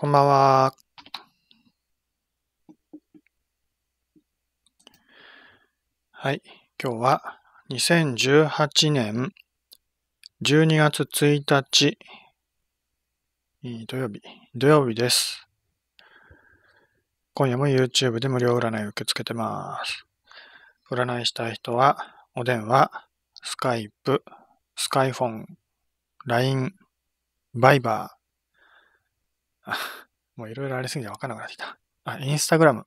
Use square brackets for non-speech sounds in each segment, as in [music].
こんばんは。はい。今日は2018年12月1日土曜日、土曜日です。今夜も YouTube で無料占いを受け付けてます。占いしたい人は、お電話、スカイプ、スカイフォン、LINE、バイバー、[laughs] もういろいろありすぎてわからなくなってきた。あ、インスタグラム。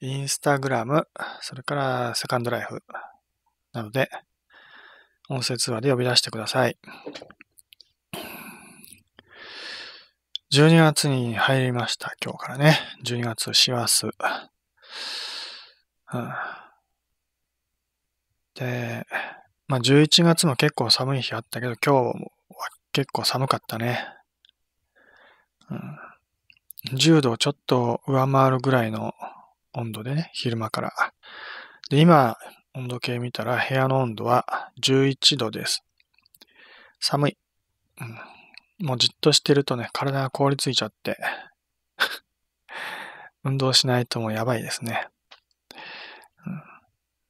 インスタグラム、それからセカンドライフ。なので、音声通話で呼び出してください。12月に入りました。今日からね。12月、師走、うん。で、まあ11月も結構寒い日あったけど、今日は結構寒かったね。うん、10度ちょっと上回るぐらいの温度でね、昼間から。で、今、温度計見たら部屋の温度は11度です。寒い。うん、もうじっとしてるとね、体が凍りついちゃって、[laughs] 運動しないともうやばいですね。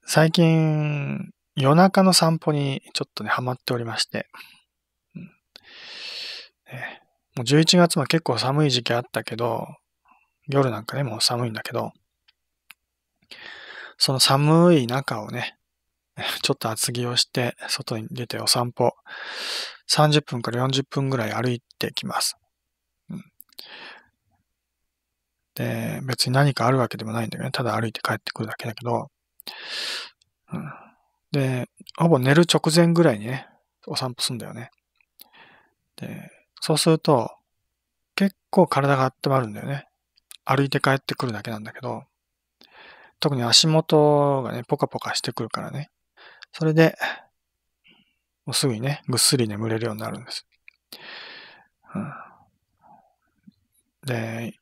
最近、夜中の散歩にちょっとね、ハマっておりまして、うん、ね、もう11月も結構寒い時期あったけど、夜なんかね、もう寒いんだけど、その寒い中をね、[laughs] ちょっと厚着をして、外に出てお散歩、30分から40分ぐらい歩いてきます。うん、で、別に何かあるわけでもないんだけどね、ただ歩いて帰ってくるだけだけど、うん、で、ほぼ寝る直前ぐらいにね、お散歩すんだよね。で、そうすると、結構体が温まるんだよね。歩いて帰ってくるだけなんだけど、特に足元がね、ポカポカしてくるからね。それで、もうすぐにね、ぐっすり眠れるようになるんです。うん、で、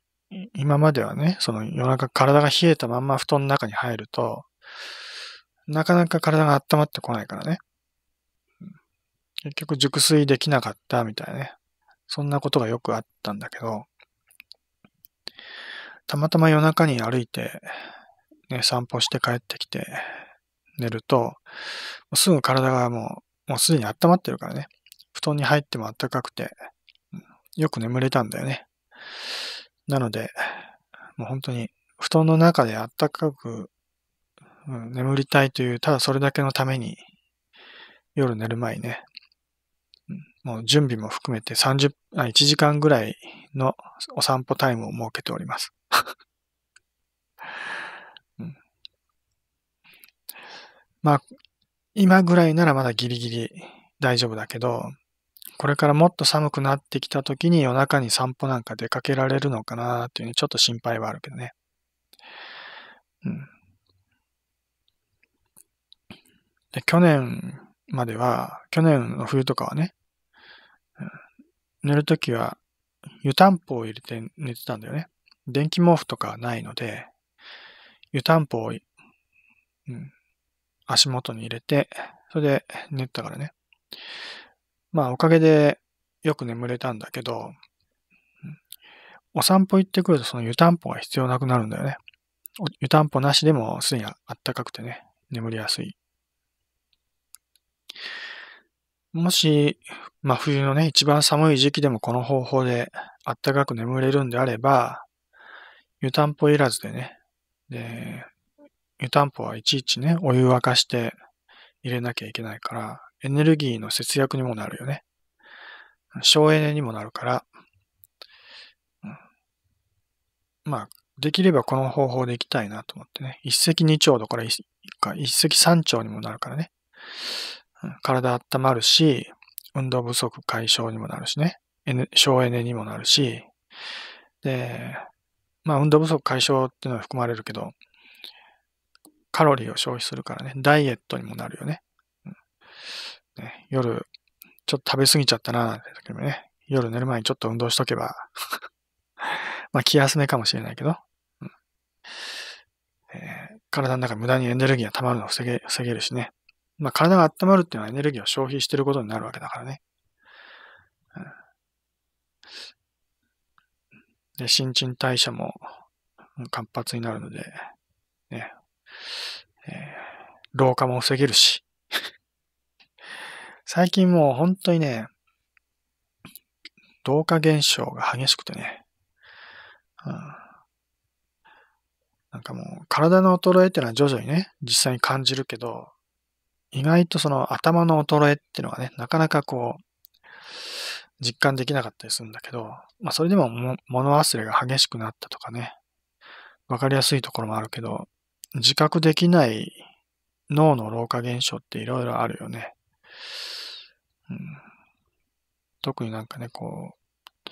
今まではね、その夜中体が冷えたまんま布団の中に入ると、なかなか体が温まってこないからね。結局熟睡できなかったみたいなね。そんなことがよくあったんだけど、たまたま夜中に歩いて、ね、散歩して帰ってきて寝ると、すぐ体がもう、もうすでに温まってるからね。布団に入っても暖かくて、よく眠れたんだよね。なので、もう本当に布団の中で暖かく、うん、眠りたいという、ただそれだけのために、夜寝る前にね、もう準備も含めて30あ、1時間ぐらいのお散歩タイムを設けております。[laughs] うん、まあ、今ぐらいならまだギリギリ大丈夫だけど、これからもっと寒くなってきた時に夜中に散歩なんか出かけられるのかなっていうね、ちょっと心配はあるけどね。うん。で、去年までは、去年の冬とかはね、寝るときは湯たんぽを入れて寝てたんだよね。電気毛布とかないので、湯たんぽを、うん、足元に入れて、それで寝てたからね。まあおかげでよく眠れたんだけど、お散歩行ってくるとその湯たんぽが必要なくなるんだよね。湯たんぽなしでもすでにあったかくてね、眠りやすい。もし、まあ、冬のね、一番寒い時期でもこの方法であったかく眠れるんであれば、湯たんぽいらずでね、で、湯たんぽはいちいちね、お湯沸かして入れなきゃいけないから、エネルギーの節約にもなるよね。省エネにもなるから、うん、まあ、できればこの方法でいきたいなと思ってね。一石二鳥どころか一石三鳥にもなるからね。体温まるし、運動不足解消にもなるしね、省エネにもなるし、で、まあ運動不足解消っていうのは含まれるけど、カロリーを消費するからね、ダイエットにもなるよね。うん、ね夜、ちょっと食べ過ぎちゃったな、なんて時もね、夜寝る前にちょっと運動しとけば [laughs] まあ気休めかもしれないけど、うんえー、体の中無駄にエネルギーが溜まるのを防げ防げるしね。まあ、体が温まるっていうのはエネルギーを消費してることになるわけだからね。で、新陳代謝も活発になるので、ね、えー、老化も防げるし。[laughs] 最近もう本当にね、老化現象が激しくてね、うん、なんかもう体の衰えってのは徐々にね、実際に感じるけど、意外とその頭の衰えっていうのがね、なかなかこう、実感できなかったりするんだけど、まあそれでも物忘れが激しくなったとかね、わかりやすいところもあるけど、自覚できない脳の老化現象っていろいろあるよね。うん、特になんかね、こう、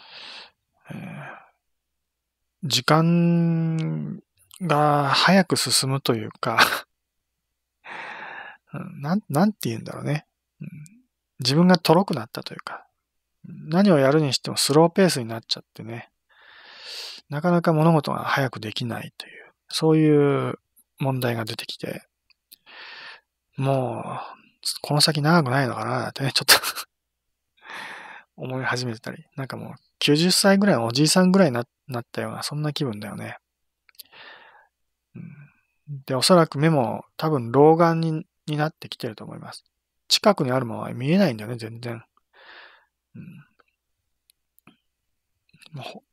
えー、時間が早く進むというかなん、なんて言うんだろうね。うん、自分がとろくなったというか、何をやるにしてもスローペースになっちゃってね、なかなか物事が早くできないという、そういう問題が出てきて、もう、この先長くないのかなってね、ちょっと [laughs] 思い始めてたり、なんかもう90歳ぐらいのおじいさんぐらいになったような、そんな気分だよね。で、おそらく目も多分老眼にになってきてると思います。近くにあるものは見えないんだよね、全然。うん、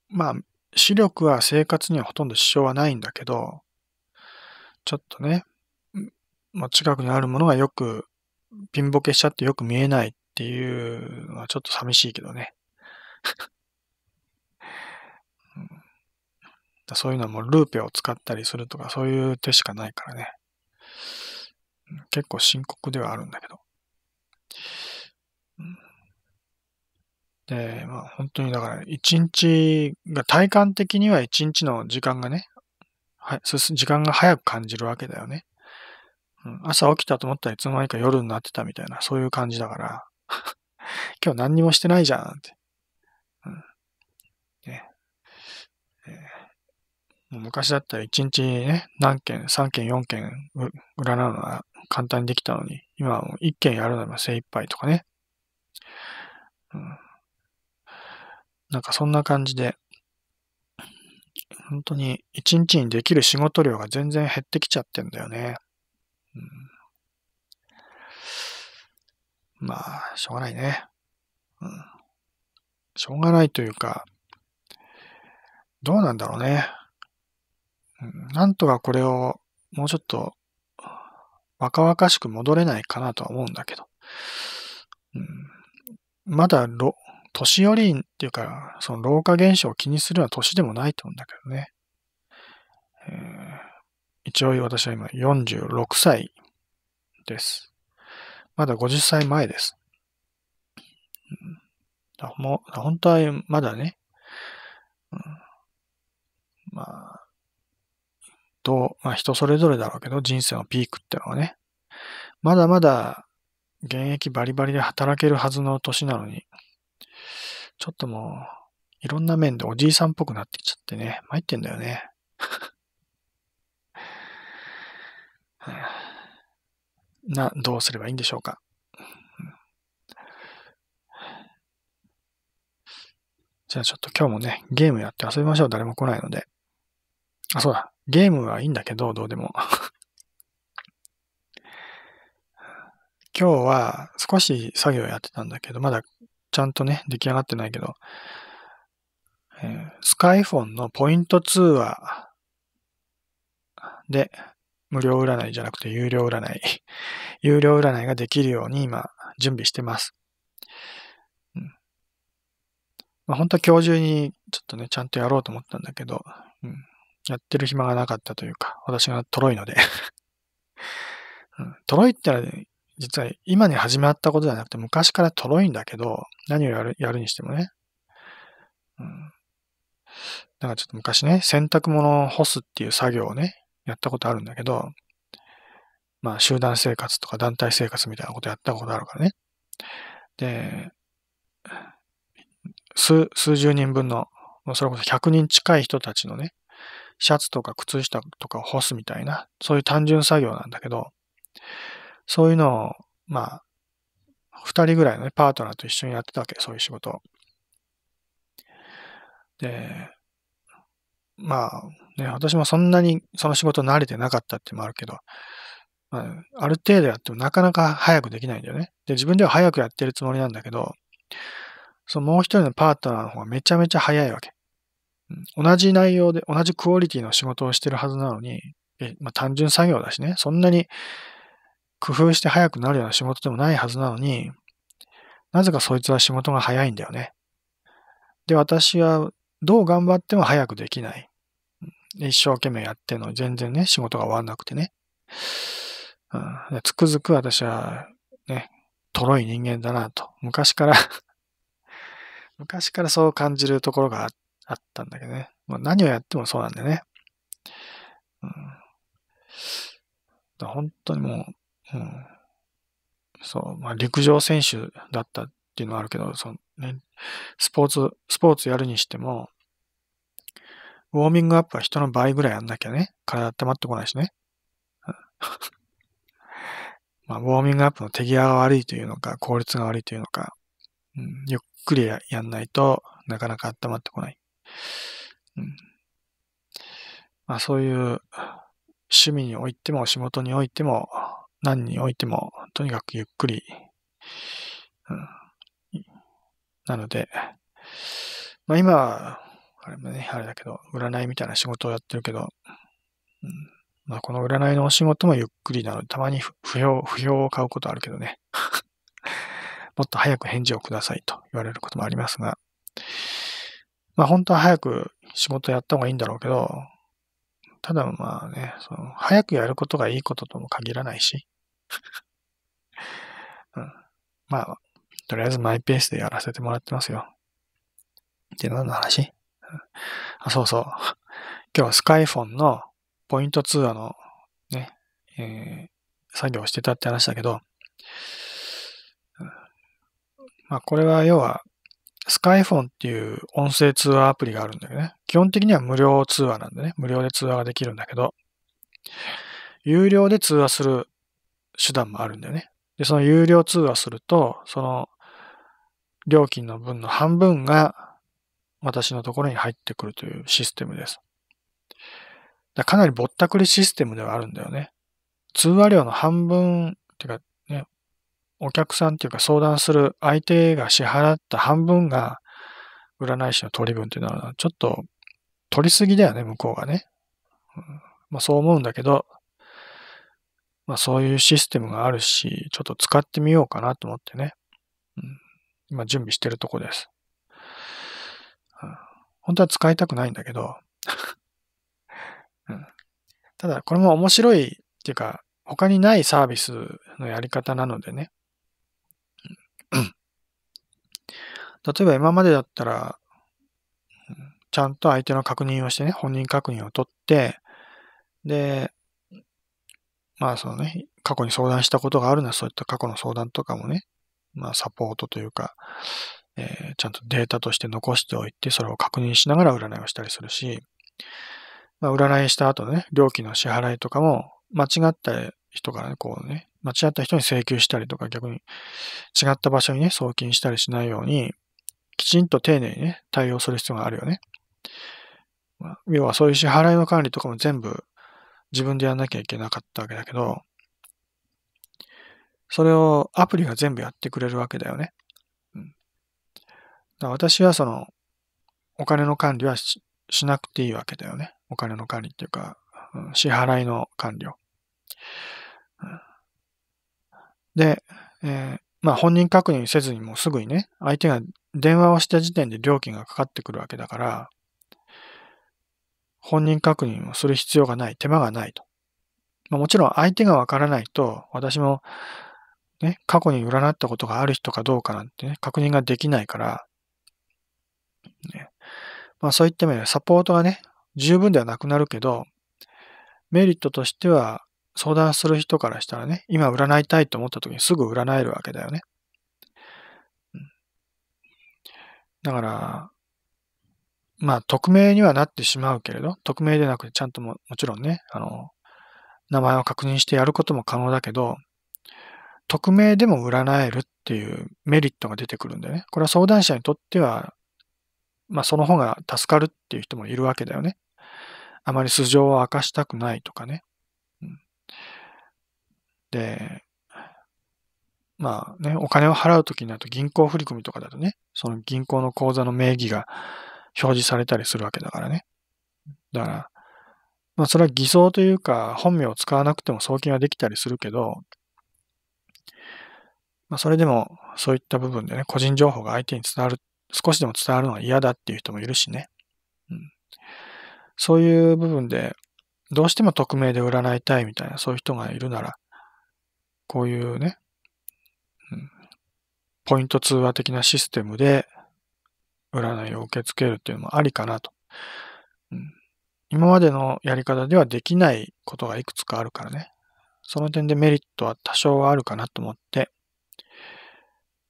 まあ、視力は生活にはほとんど支障はないんだけど、ちょっとね、まあ、近くにあるものがよく、ピンボケしちゃってよく見えないっていうのはちょっと寂しいけどね。[laughs] そういうのはもうルーペを使ったりするとかそういう手しかないからね。結構深刻ではあるんだけど。で、まあ本当にだから一日が体感的には一日の時間がね、はい、時間が早く感じるわけだよね。うん、朝起きたと思ったらいつの間にか夜になってたみたいな、そういう感じだから、[laughs] 今日何にもしてないじゃんって。うんねえー、昔だったら一日ね、何件、3件、4件占うのは簡単にできたのに、今は一件やるのに精一杯とかね。うん、なんかそんな感じで、本当に一日にできる仕事量が全然減ってきちゃってんだよね。うん、まあ、しょうがないね。うん。しょうがないというか、どうなんだろうね。うん、なんとかこれをもうちょっと若々しく戻れないかなとは思うんだけど。うん、まだ、年寄りっていうか、その老化現象を気にするのは年でもないと思うんだけどね。えー、一応私は今46歳です。まだ50歳前です。うん、もう本当はまだね、うん、まあ、と、まあ人それぞれだろうけど、人生のピークってのはね、まだまだ現役バリバリで働けるはずの年なのに、ちょっともう、いろんな面でおじいさんっぽくなってきちゃってね、参ってんだよね。[laughs] な、どうすればいいんでしょうか。じゃあちょっと今日もね、ゲームやって遊びましょう。誰も来ないので。あ、そうだ。ゲームはいいんだけど、どうでも。[laughs] 今日は少し作業やってたんだけど、まだちゃんとね、出来上がってないけど、えー、スカイフォンのポイント通話で、無料占いじゃなくて有料占い、[laughs] 有料占いができるように今、準備してます。うん。まあ、本当は今日中にちょっとね、ちゃんとやろうと思ったんだけど、うん。やってる暇がなかったというか、私がトロいので [laughs] うん、トロいってのは、ね、実は今に始まったことじゃなくて昔からトロいんだけど、何をやるやるにしてもね。うん。なんかちょっと昔ね、洗濯物を干すっていう作業をね、やったことあるんだけど、まあ集団生活とか団体生活みたいなことやったことあるからね。で、数、数十人分の、それこそ100人近い人たちのね、シャツとか靴下とかを干すみたいな、そういう単純作業なんだけど、そういうのを、まあ、二人ぐらいのね、パートナーと一緒にやってたわけ、そういう仕事で、まあ、ね、私もそんなにその仕事慣れてなかったってもあるけど、まあ、ある程度やってもなかなか早くできないんだよね。で、自分では早くやってるつもりなんだけど、そのもう一人のパートナーの方がめちゃめちゃ早いわけ。同じ内容で、同じクオリティの仕事をしてるはずなのに、えまあ、単純作業だしね、そんなに工夫して早くなるような仕事でもないはずなのに、なぜかそいつは仕事が早いんだよね。で、私はどう頑張っても早くできない。一生懸命やってるのに全然ね、仕事が終わんなくてね。うん、つくづく私はね、とろい人間だなと。昔から [laughs] 昔からそう感じるところがあっあったんだけどね。まあ、何をやってもそうなんだよね。うん、だ本当にもう、うん、そう、まあ、陸上選手だったっていうのはあるけど、そのね、スポーツ、スポーツやるにしても、ウォーミングアップは人の倍ぐらいやんなきゃね、体温まってこないしね。うんまあ、ウォーミングアップの手際が悪いというのか、効率が悪いというのか、うん、ゆっくりやんないとなかなか温まってこない。うん。まあそういう趣味においても仕事においても何においてもとにかくゆっくり、うん、なので、まあ今、あれもね、あれだけど、占いみたいな仕事をやってるけど、うんまあ、この占いのお仕事もゆっくりなので、たまに不評、不評を買うことあるけどね。[laughs] もっと早く返事をくださいと言われることもありますが、まあ本当は早く仕事やった方がいいんだろうけど、ただまあね、その早くやることがいいこととも限らないし、[laughs] うん、まあ、とりあえずマイペースでやらせてもらってますよ。って何の話、うん、あ、そうそう。今日スカイフォンのポイント通話のね、えー、作業をしてたって話だけど、うん、まあこれは要はスカイフォンっていう音声通話アプリがあるんだけどね。基本的には無料通話なんでね。無料で通話ができるんだけど、有料で通話する手段もあるんだよね。で、その有料通話すると、その料金の分の半分が私のところに入ってくるというシステムです。だかなりぼったくりシステムではあるんだよね。通話料の半分、てかお客さんっていうか相談する相手が支払った半分が占い師の取り分っていうのは、ちょっと取りすぎだよね、向こうがね。うん、まあそう思うんだけど、まあそういうシステムがあるし、ちょっと使ってみようかなと思ってね。うん、今準備してるとこです、本当は使いたくないんだけど、[laughs] うん、ただこれも面白いっていうか、他にないサービスのやり方なのでね。例えば今までだったら、ちゃんと相手の確認をしてね、本人確認を取って、で、まあそのね、過去に相談したことがあるのはそういった過去の相談とかもね、まあサポートというか、えー、ちゃんとデータとして残しておいて、それを確認しながら占いをしたりするし、まあ、占いした後ね、料金の支払いとかも、間違った人からね、こうね、間違った人に請求したりとか、逆に違った場所にね、送金したりしないように、きちんと丁寧にね、対応する必要があるよね。ま要はそういう支払いの管理とかも全部自分でやんなきゃいけなかったわけだけど、それをアプリが全部やってくれるわけだよね。うん、だ私はその、お金の管理はしなくていいわけだよね。お金の管理っていうか、うん、支払いの管理を。うん、で、えー、まあ本人確認せずにもうすぐにね、相手が電話をした時点で料金がかかってくるわけだから、本人確認をする必要がない、手間がないと。まあ、もちろん相手がわからないと、私もね、過去に占ったことがある人かどうかなんてね、確認ができないから、ね、まあそういった意味でサポートがね、十分ではなくなるけど、メリットとしては、相談する人からしたらね、今占いたいと思った時にすぐ占えるわけだよね。だから、まあ、匿名にはなってしまうけれど、匿名でなくてちゃんとも、もちろんね、あの、名前を確認してやることも可能だけど、匿名でも占えるっていうメリットが出てくるんだよね。これは相談者にとっては、まあその方が助かるっていう人もいるわけだよね。あまり素性を明かしたくないとかね。で、まあね、お金を払うときになると銀行振込とかだとね、その銀行の口座の名義が表示されたりするわけだからね。だから、まあそれは偽装というか、本名を使わなくても送金はできたりするけど、まあそれでもそういった部分でね、個人情報が相手に伝わる、少しでも伝わるのは嫌だっていう人もいるしね。うん、そういう部分で、どうしても匿名で占いたいみたいな、そういう人がいるなら、こういうね、うん、ポイント通話的なシステムで占いを受け付けるっていうのもありかなと。うん、今までのやり方ではできないことがいくつかあるからね。その点でメリットは多少はあるかなと思って、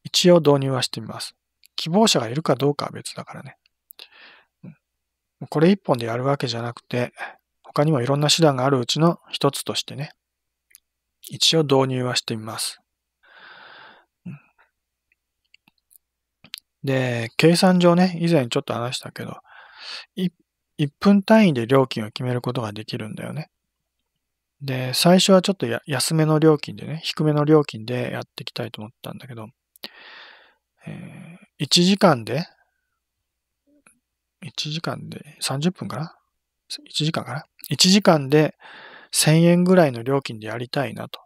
一応導入はしてみます。希望者がいるかどうかは別だからね。これ一本でやるわけじゃなくて、他にもいろんな手段があるうちの一つとしてね、一応導入はしてみます。で、計算上ね、以前ちょっと話したけど、1, 分単位で料金を決めることができるんだよね。で、最初はちょっと安めの料金でね、低めの料金でやっていきたいと思ったんだけど、えー、1時間で、1時間で30分かな ?1 時間かな ?1 時間で、1000円ぐらいの料金でやりたいなと。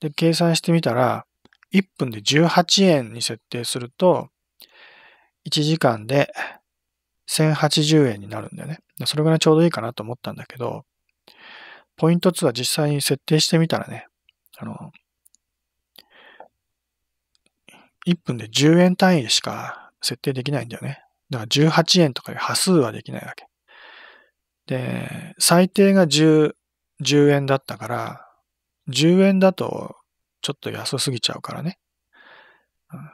で、計算してみたら、1分で18円に設定すると、1時間で1080円になるんだよね。それぐらいちょうどいいかなと思ったんだけど、ポイント2は実際に設定してみたらね、あの、1分で10円単位でしか設定できないんだよね。だから18円とかいう波数はできないわけ。で、最低が10 10円だったから、10円だとちょっと安すぎちゃうからね。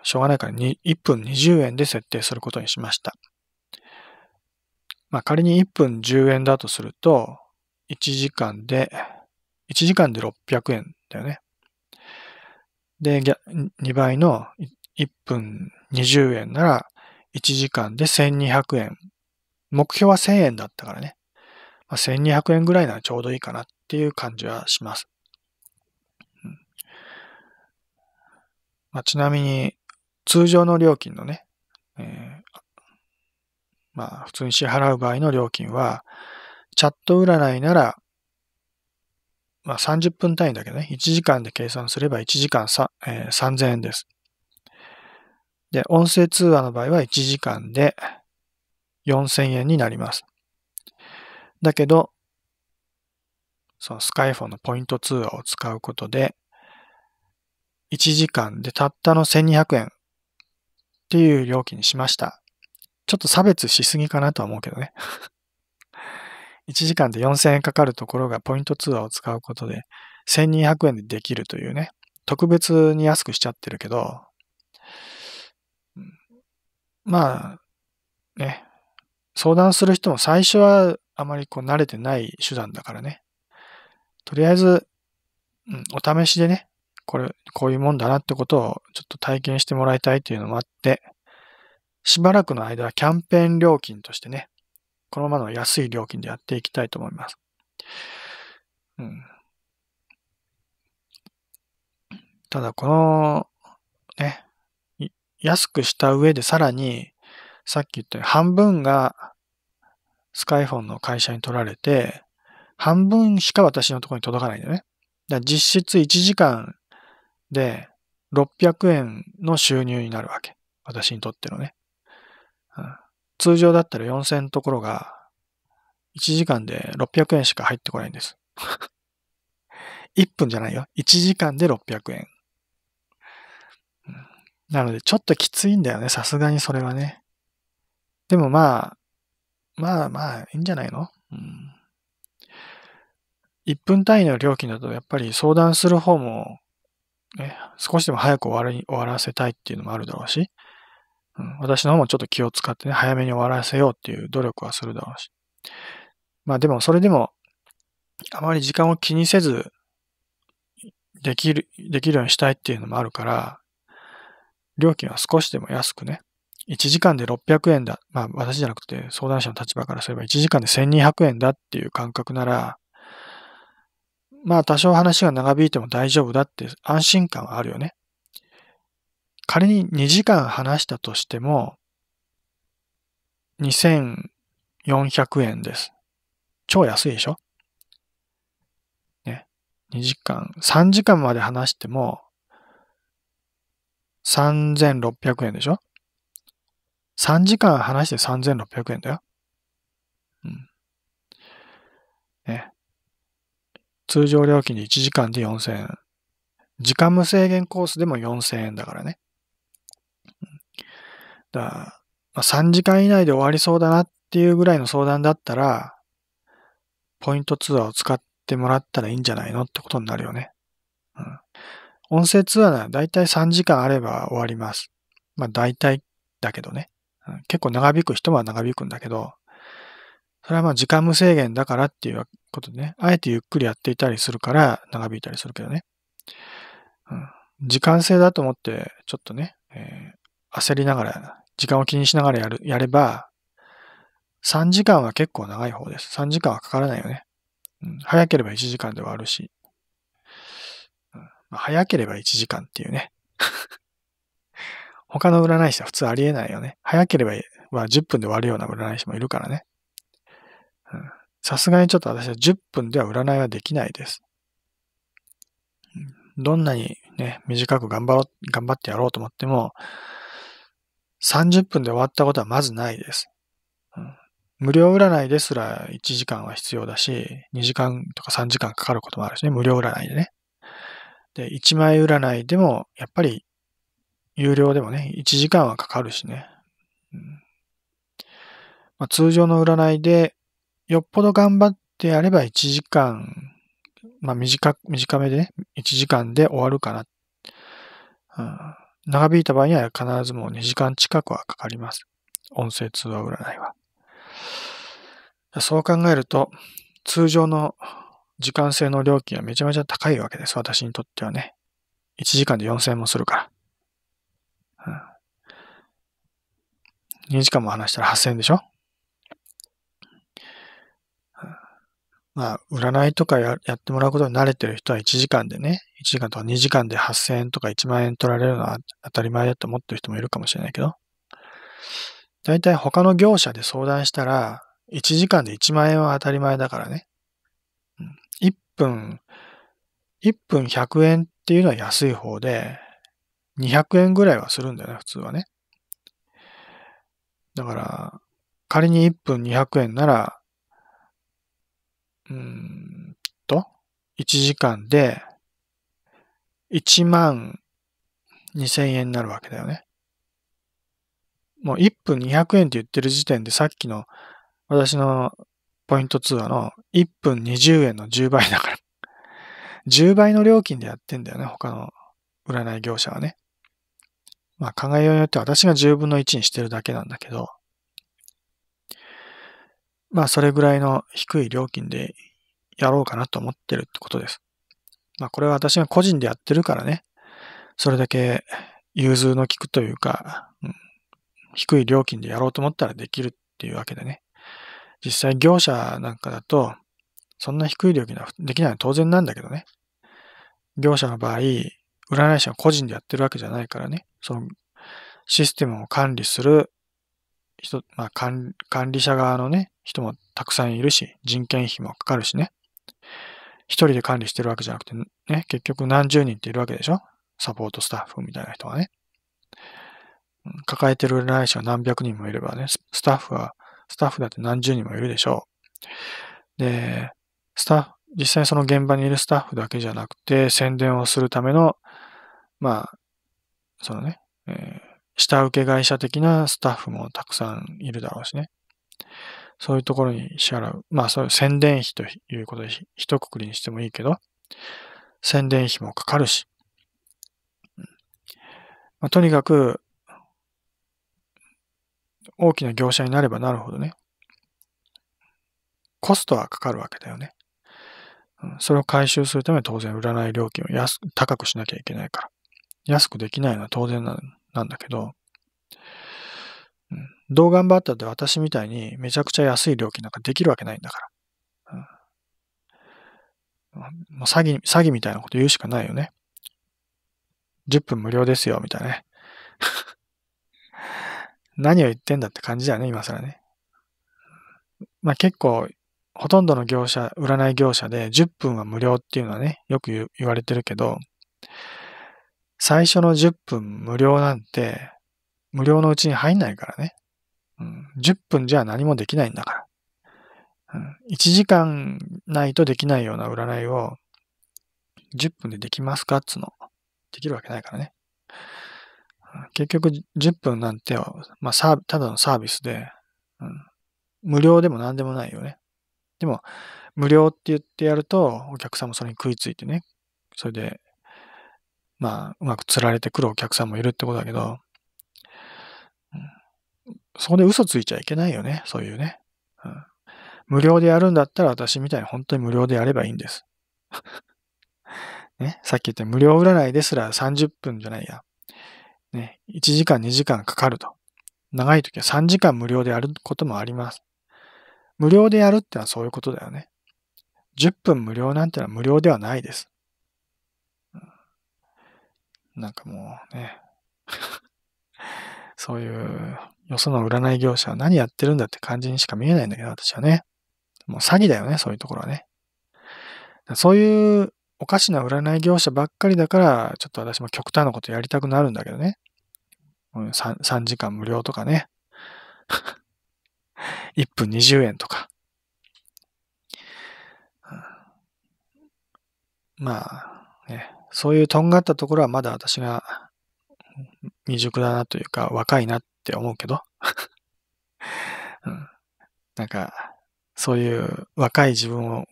しょうがないから1分20円で設定することにしました。まあ仮に1分10円だとすると、1時間で、1時間で600円だよね。で、2倍の1分20円なら1時間で1200円。目標は1000円だったからね。まあ、1200円ぐらいならちょうどいいかなっていう感じはします。うんまあ、ちなみに、通常の料金のね、えー、まあ、普通に支払う場合の料金は、チャット占いなら、まあ、30分単位だけどね、1時間で計算すれば1時間えー、3000円です。で、音声通話の場合は1時間で4000円になります。だけど、そのスカイフォンのポイント通話を使うことで、1時間でたったの1200円っていう料金にしました。ちょっと差別しすぎかなとは思うけどね。1 [laughs] 時間で4000円かかるところがポイント通話を使うことで1200円でできるというね、特別に安くしちゃってるけど、まあ、ね、相談する人も最初はあまりこう慣れてない手段だからね。とりあえず、うん、お試しでね、これ、こういうもんだなってことをちょっと体験してもらいたいというのもあって、しばらくの間、はキャンペーン料金としてね、このままの安い料金でやっていきたいと思います。うん。ただ、この、ね、安くした上でさらに、さっき言ったように半分がスカイフォンの会社に取られて、半分しか私のところに届かないんだよね。だ実質1時間で600円の収入になるわけ。私にとってのね。通常だったら4000ところが、1時間で600円しか入ってこないんです。1 [laughs] 分じゃないよ。1時間で600円。なので、ちょっときついんだよね。さすがにそれはね。でもまあ、まあまあ、いいんじゃないのうん。1分単位の料金だと、やっぱり相談する方も、ね、少しでも早く終わり終わらせたいっていうのもあるだろうし、うん、私の方もちょっと気を使ってね、早めに終わらせようっていう努力はするだろうし。まあでも、それでも、あまり時間を気にせず、できる、できるようにしたいっていうのもあるから、料金は少しでも安くね、1時間で600円だ。まあ私じゃなくて相談者の立場からすれば1時間で1200円だっていう感覚なら、まあ多少話が長引いても大丈夫だって安心感はあるよね。仮に2時間話したとしても、2400円です。超安いでしょね。2時間、3時間まで話しても、3600円でしょ3時間話して3600円だよ。うん。ね。通常料金で1時間で4000円。時間無制限コースでも4000円だからね。うん、だから、3時間以内で終わりそうだなっていうぐらいの相談だったら、ポイントツアーを使ってもらったらいいんじゃないのってことになるよね。うん。音声ツアーならだいたい3時間あれば終わります。まあたいだけどね。結構長引く人は長引くんだけど、それはまあ時間無制限だからっていうことでね、あえてゆっくりやっていたりするから長引いたりするけどね。うん、時間制だと思って、ちょっとね、えー、焦りながら、時間を気にしながらやる、やれば、3時間は結構長い方です。3時間はかからないよね。うん、早ければ1時間ではあるし、うんまあ、早ければ1時間っていうね。他の占い師は普通ありえないよね。早ければ、まあ、10分で終わるような占い師もいるからね。さすがにちょっと私は10分では占いはできないです。どんなにね、短く頑張ろう、頑張ってやろうと思っても、30分で終わったことはまずないです。無料占いですら1時間は必要だし、2時間とか3時間かかることもあるしね、無料占いでね。で、1枚占いでもやっぱり有料でもね、1時間はかかるしね。うんまあ、通常の占いで、よっぽど頑張ってやれば1時間、まあ短、短めでね、1時間で終わるかな。うん、長引いた場合には必ずもう2時間近くはかかります。音声通話占いは。そう考えると、通常の時間制の料金はめちゃめちゃ高いわけです。私にとってはね。1時間で4000円もするから。うん。2時間も話したら8000円でしょ、うん、まあ、占いとかやってもらうことに慣れてる人は1時間でね、1時間とか2時間で8000円とか1万円取られるのは当たり前だと思ってる人もいるかもしれないけど、大体他の業者で相談したら、1時間で1万円は当たり前だからね。1分、1分100円っていうのは安い方で、200円ぐらいはするんだよね、普通はね。だから、仮に1分200円なら、うんと、1時間で1万2000円になるわけだよね。もう1分200円って言ってる時点でさっきの私のポイント通話の1分20円の10倍だから。10倍の料金でやってんだよね、他の占い業者はね。まあ考えようによって私が10分の1にしてるだけなんだけど、まあそれぐらいの低い料金でやろうかなと思ってるってことです。まあこれは私が個人でやってるからね、それだけ融通の利くというか、うん、低い料金でやろうと思ったらできるっていうわけでね。実際業者なんかだと、そんな低い料金はできないのは当然なんだけどね。業者の場合、占い師は個人でやってるわけじゃないからね、そのシステムを管理する人、まあ管理者側のね、人もたくさんいるし、人件費もかかるしね。一人で管理してるわけじゃなくて、ね、結局何十人っているわけでしょサポートスタッフみたいな人はね。抱えてる占い師は何百人もいればね、スタッフは、スタッフだって何十人もいるでしょう。で、スタッフ、実際その現場にいるスタッフだけじゃなくて、宣伝をするためのまあ、そのね、えー、下請け会社的なスタッフもたくさんいるだろうしね。そういうところに支払う。まあ、そういう宣伝費ということで、一括りにしてもいいけど、宣伝費もかかるし。まあ、とにかく、大きな業者になればなるほどね、コストはかかるわけだよね。それを回収するために当然占い料金を安高くしなきゃいけないから。安くできないのは当然なんだけど、うん、どう頑張ったって私みたいにめちゃくちゃ安い料金なんかできるわけないんだから。もう詐欺、詐欺みたいなこと言うしかないよね。10分無料ですよ、みたいなね。[laughs] 何を言ってんだって感じだよね、今更ね。まあ結構、ほとんどの業者、占い業者で10分は無料っていうのはね、よく言われてるけど、最初の10分無料なんて、無料のうちに入んないからね。うん、10分じゃ何もできないんだから。うん、1時間ないとできないような占いを、10分でできますかっつの。できるわけないからね。結局10分なんて、まあ、ただのサービスで、うん、無料でも何でもないよね。でも、無料って言ってやると、お客さんもそれに食いついてね、それでまあ、うまく釣られてくるお客さんもいるってことだけど、うん、そこで嘘ついちゃいけないよね、そういうね。うん、無料でやるんだったら私みたいに本当に無料でやればいいんです。[laughs] ね、さっき言った無料占いですら30分じゃないや。ね、1時間2時間かかると。長い時は3時間無料でやることもあります。無料でやるってのはそういうことだよね。10分無料なんてのは無料ではないです。なんかもうね、[laughs] そういうよその占い業者は何やってるんだって感じにしか見えないんだけど、私はね。もう詐欺だよね、そういうところはね。そういうおかしな占い業者ばっかりだから、ちょっと私も極端なことやりたくなるんだけどね。うん、3, 3時間無料とかね。1分20円とか。まあ、そういうとんがったところはまだ私が未熟だなというか若いなって思うけど、[laughs] うん、なんか、そういう若い自分を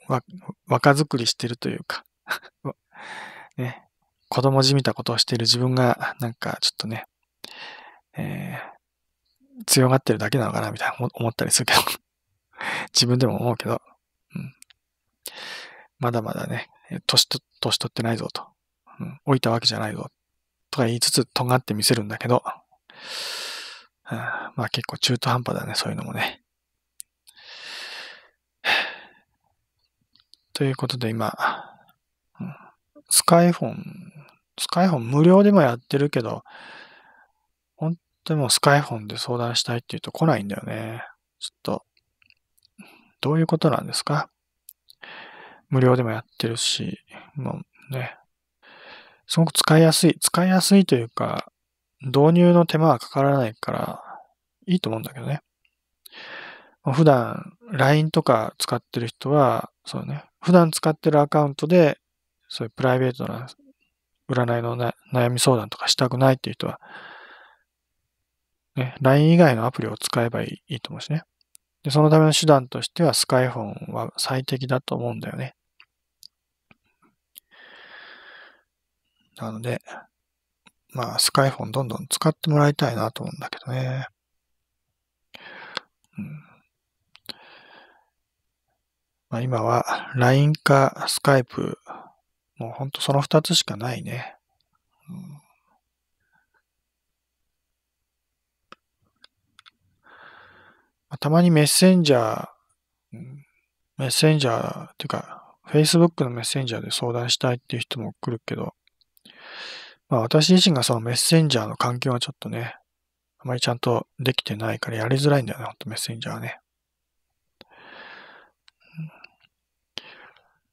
若作りしてるというか [laughs] ね、子供じみたことをしている自分が、なんかちょっとね、えー、強がってるだけなのかな、みたいな思ったりするけど [laughs] 自分でも思うけど、うん、まだまだね、年と、年取ってないぞと置いたわけじゃないぞ、とか言いつつ尖って見せるんだけど、うん、まあ結構中途半端だね、そういうのもね。ということで今、スカイフォン、スカイフォン無料でもやってるけど、本当にもうスカイフォンで相談したいって言うと来ないんだよね。ちょっと、どういうことなんですか無料でもやってるし、もうね、すごく使いやすい、使いやすいというか、導入の手間はかからないから、いいと思うんだけどね。普段、LINE とか使ってる人は、そうね、普段使ってるアカウントで、そういうプライベートな占いの悩み相談とかしたくないっていう人は、ね、LINE 以外のアプリを使えばいいと思うしね。で、そのための手段としては、スカイフォンは最適だと思うんだよね。なので、まあ、スカイフォンどんどん使ってもらいたいなと思うんだけどね。うん、まあ、今は LINE か Skype、もうほんとその二つしかないね。うんたまにメッセンジャー、メッセンジャーっていうか、Facebook のメッセンジャーで相談したいっていう人も来るけど、まあ私自身がそのメッセンジャーの環境はちょっとね、あまりちゃんとできてないからやりづらいんだよね、ほんとメッセンジャーはね。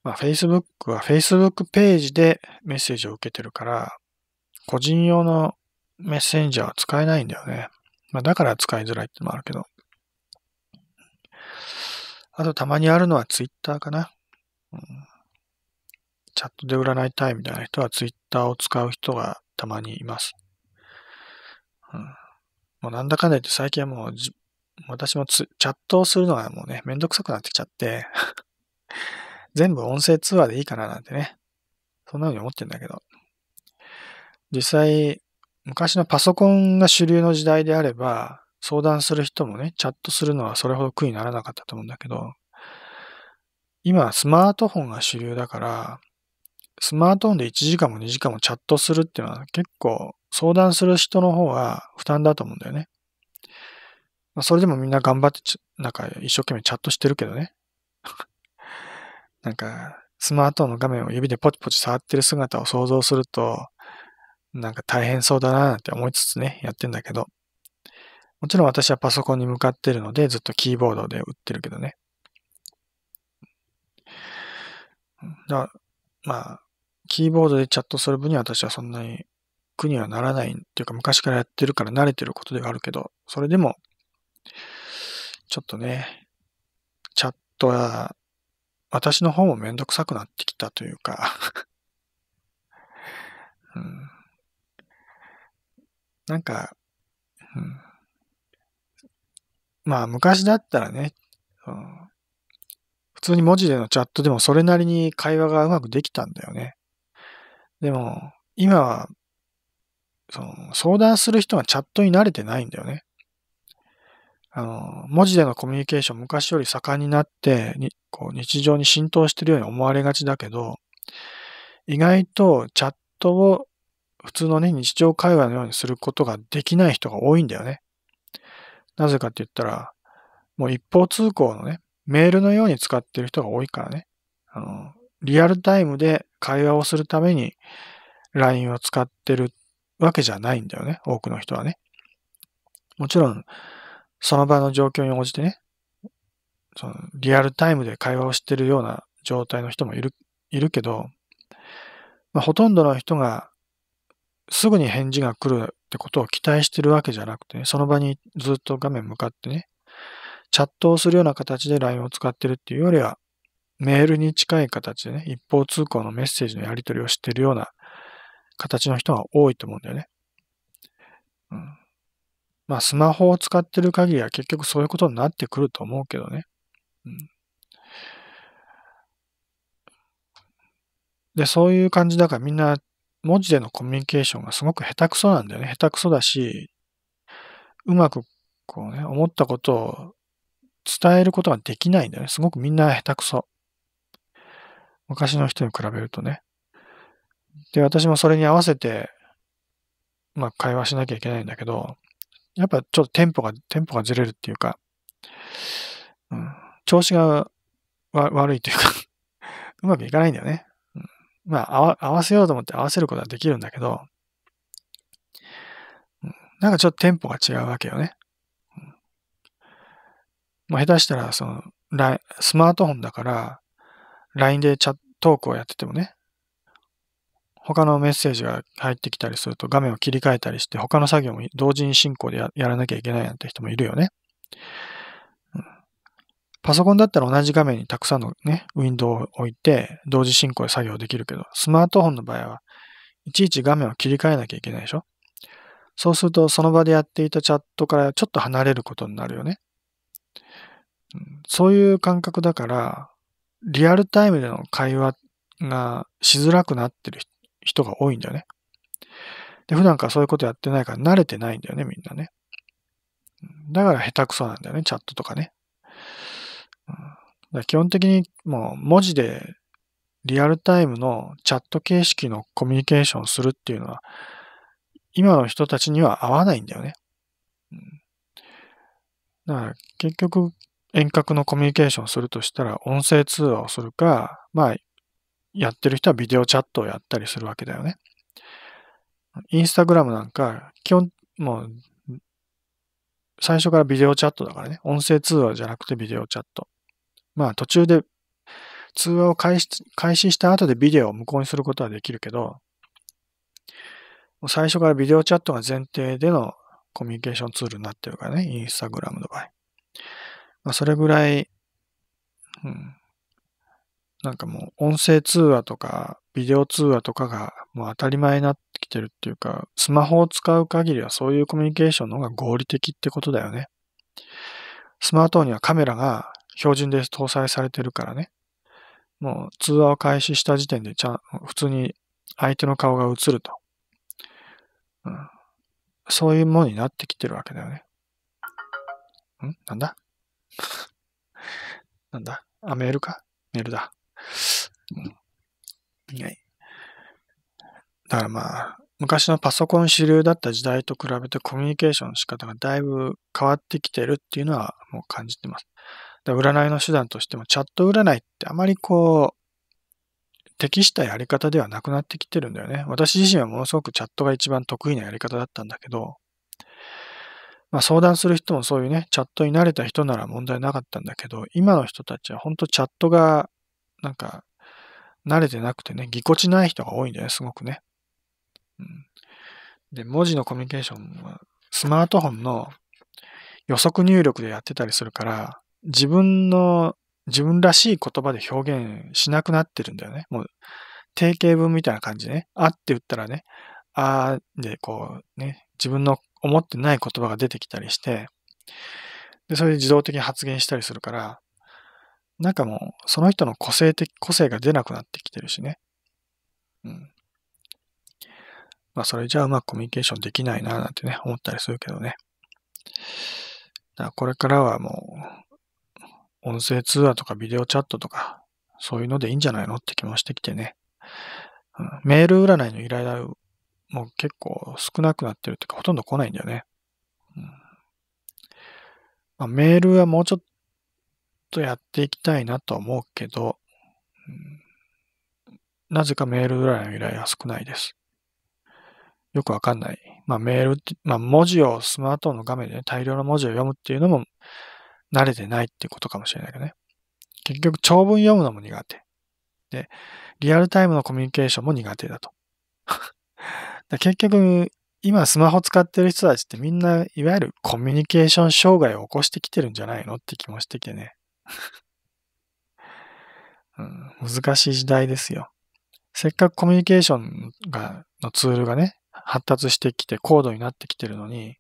まあ Facebook は Facebook ページでメッセージを受けてるから、個人用のメッセンジャーは使えないんだよね。まあだから使いづらいってのもあるけど。あとたまにあるのは Twitter かな。うんチャットで占いたいみたいな人は、ツイッターを使う人がたまにいます。うん。もうなんだかんだ言って最近はもう私もチャットをするのがもうね、めんどくさくなってきちゃって [laughs] 全部音声通話でいいかななんてね、そんな風に思ってんだけど、実際、昔のパソコンが主流の時代であれば、相談する人もね、チャットするのはそれほど苦にならなかったと思うんだけど、今、スマートフォンが主流だから、スマートフォンで1時間も2時間もチャットするっていうのは結構相談する人の方が負担だと思うんだよね。まあ、それでもみんな頑張って、なんか一生懸命チャットしてるけどね。[laughs] なんか、スマートフォンの画面を指でポチポチ触ってる姿を想像すると、なんか大変そうだななんて思いつつね、やってんだけど。もちろん私はパソコンに向かってるので、ずっとキーボードで打ってるけどね。だまあ、キーボードでチャットする分には私はそんなに苦にはならないっていうか、昔からやってるから慣れてることではあるけど、それでも、ちょっとね、チャットは、私の方もめんどくさくなってきたというか [laughs] うん、なんか、うん、まあ昔だったらね、うん、普通に文字でのチャットでもそれなりに会話がうまくできたんだよね。でも、今は、その、相談する人はチャットに慣れてないんだよね。あの、文字でのコミュニケーション昔より盛んになってに、こう日常に浸透してるように思われがちだけど、意外とチャットを普通のね、日常会話のようにすることができない人が多いんだよね。なぜかって言ったら、もう一方通行のね、メールのように使ってる人が多いからね。あの、リアルタイムで会話をするために LINE を使ってるわけじゃないんだよね。多くの人はね。もちろん、その場の状況に応じてね、そのリアルタイムで会話をしてるような状態の人もいる、いるけど、まあ、ほとんどの人がすぐに返事が来るってことを期待してるわけじゃなくて、ね、その場にずっと画面向かってね、チャットをするような形で LINE を使ってるっていうよりは、メールに近い形でね、一方通行のメッセージのやり取りをしているような形の人が多いと思うんだよね。うん。まあ、スマホを使ってる限りは結局そういうことになってくると思うけどね。うん。で、そういう感じだからみんな文字でのコミュニケーションがすごく下手くそなんだよね。下手くそだし、うまくこうね、思ったことを伝えることができないんだよね。すごくみんな下手くそ。昔の人に比べるとね。で、私もそれに合わせて、まあ、会話しなきゃいけないんだけど、やっぱちょっとテンポが、テンポがずれるっていうか、うん、調子が悪いというか [laughs] うまくいかないんだよね。うん、まあ合わせようと思って合わせることはできるんだけど、うん、なんかちょっとテンポが違うわけよね。うん、まあ、下手したら、その、スマートフォンだから、LINE でチャットトークをやっててもね、他のメッセージが入ってきたりすると画面を切り替えたりして他の作業も同時に進行でやらなきゃいけないなんて人もいるよね。パソコンだったら同じ画面にたくさんのね、ウィンドウを置いて同時進行で作業できるけど、スマートフォンの場合はいちいち画面を切り替えなきゃいけないでしょそうするとその場でやっていたチャットからちょっと離れることになるよね。うん、そういう感覚だから、リアルタイムでの会話がしづらくなってる人が多いんだよね。で、普段からそういうことやってないから慣れてないんだよね、みんなね。だから下手くそなんだよね、チャットとかね。だ基本的にもう文字でリアルタイムのチャット形式のコミュニケーションするっていうのは、今の人たちには合わないんだよね。だから結局遠隔のコミュニケーションするとしたら、音声通話をするか、まあ、やってる人はビデオチャットをやったりするわけだよね。インスタグラムなんか、基本、もう、最初からビデオチャットだからね。音声通話じゃなくてビデオチャット。まあ途中で通話を開始開始した後でビデオを無効にすることはできるけど、最初からビデオチャットが前提でのコミュニケーションツールになってるからね。インスタグラムの場合。まあ、それぐらい、うん、なんかもう音声通話とかビデオ通話とかがもう当たり前になってきてるっていうか、スマホを使う限りはそういうコミュニケーションの方が合理的ってことだよね。スマートフォンにはカメラが標準で搭載されてるからね。もう通話を開始した時点でちゃん、普通に相手の顔が映ると、うん。そういうものになってきてるわけだよね。んなんだ [laughs] なんだあ、メールか。メールだ。うん、はい。だからまあ、昔のパソコン主流だった時代と比べてコミュニケーションの仕方がだいぶ変わってきてるっていうのはもう感じてます。で占いの手段としてもチャット占いってあまりこう、適したやり方ではなくなってきてるんだよね。私自身はものすごくチャットが一番得意なやり方だったんだけど、まあ、相談する人もそういうね、チャットに慣れた人なら問題なかったんだけど、今の人たちは本当チャットが、なんか、慣れてなくてね、ぎこちない人が多いんだよね、すごくね。うん、で、文字のコミュニケーションは、スマートフォンの予測入力でやってたりするから、自分の、自分らしい言葉で表現しなくなってるんだよね。もう、定型文みたいな感じでね、あって言ったらね、あーでこうね、自分の思ってない言葉が出てきたりして、で、それで自動的に発言したりするから、なんかもう、その人の個性的、個性が出なくなってきてるしね。うん。まあ、それじゃあうまくコミュニケーションできないな、なんてね、思ったりするけどね。だからこれからはもう、音声通話とかビデオチャットとか、そういうのでいいんじゃないのって気もしてきてね。うん、メール占いの依頼もう結構少なくなってるっていうか、ほとんど来ないんだよね。うんまあ、メールはもうちょっとやっていきたいなと思うけど、うん、なぜかメールぐらいの依頼は少ないです。よくわかんない。まあメールって、まあ文字をスマートフォンの画面で、ね、大量の文字を読むっていうのも慣れてないってことかもしれないけどね。結局長文読むのも苦手。で、リアルタイムのコミュニケーションも苦手だと。だ結局、今スマホ使ってる人たちってみんないわゆるコミュニケーション障害を起こしてきてるんじゃないのって気もしてきてね。[laughs] うん、難しい時代ですよ。せっかくコミュニケーションが、のツールがね、発達してきて高度になってきてるのに、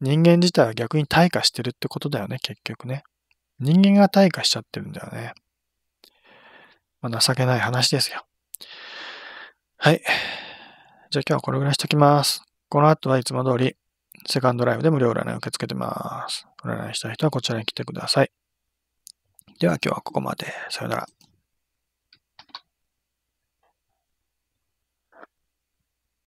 人間自体は逆に退化してるってことだよね、結局ね。人間が退化しちゃってるんだよね。まあ、情けない話ですよ。はい。じゃあ今日はこれぐらいしときます。この後はいつも通り、セカンドライブで無料占いを受け付けてます。占いしたい人はこちらに来てください。では今日はここまで。さよなら。